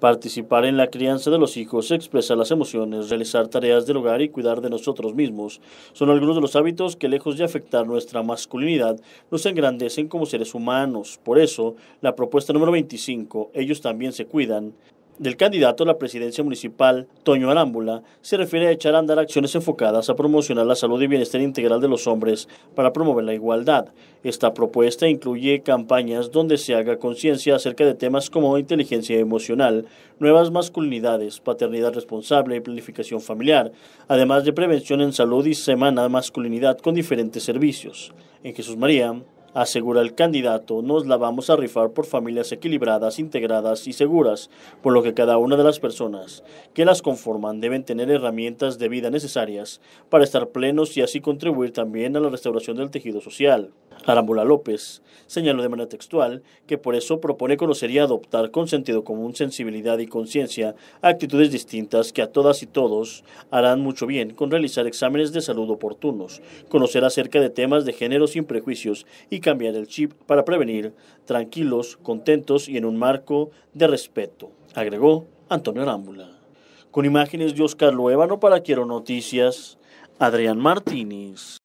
Participar en la crianza de los hijos, expresar las emociones, realizar tareas del hogar y cuidar de nosotros mismos son algunos de los hábitos que lejos de afectar nuestra masculinidad nos engrandecen como seres humanos. Por eso, la propuesta número 25, ellos también se cuidan, del candidato a la presidencia municipal, Toño Arámbula, se refiere a echar a andar acciones enfocadas a promocionar la salud y bienestar integral de los hombres para promover la igualdad. Esta propuesta incluye campañas donde se haga conciencia acerca de temas como inteligencia emocional, nuevas masculinidades, paternidad responsable y planificación familiar, además de prevención en salud y semana masculinidad con diferentes servicios. En Jesús María, Asegura el candidato, nos la vamos a rifar por familias equilibradas, integradas y seguras, por lo que cada una de las personas que las conforman deben tener herramientas de vida necesarias para estar plenos y así contribuir también a la restauración del tejido social. arambula López señaló de manera textual que por eso propone conocer y adoptar con sentido común, sensibilidad y conciencia actitudes distintas que a todas y todos harán mucho bien con realizar exámenes de salud oportunos, conocer acerca de temas de género sin prejuicios y cambiar el chip para prevenir, tranquilos, contentos y en un marco de respeto, agregó Antonio Arámbula. Con imágenes de Oscar loebano para Quiero Noticias, Adrián Martínez.